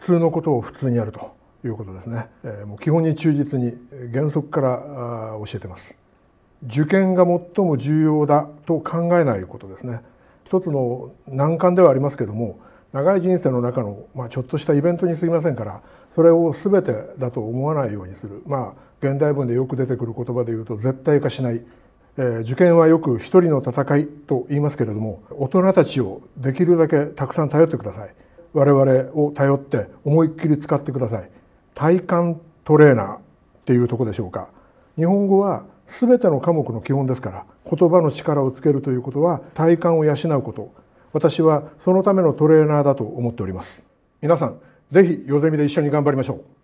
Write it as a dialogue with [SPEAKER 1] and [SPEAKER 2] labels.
[SPEAKER 1] 普通のことを普通にやるということですね、えもう基本に忠実に原則から教えてます受験が最も重要だと考えないことですね一つの難関ではありますけれども長い人生の中の、まあ、ちょっとしたイベントにすぎませんからそれを全てだと思わないようにするまあ現代文でよく出てくる言葉で言うと絶対化しない、えー、受験はよく一人の戦いと言いますけれども大人たちをできるだけたくさん頼ってください我々を頼って思いっきり使ってください体幹トレーナーっていうとこでしょうか日本語は全ての科目の基本ですから言葉の力をつけるということは体幹を養うこと私はそのためのトレーナーだと思っております皆さん是非ヨゼミで一緒に頑張りましょう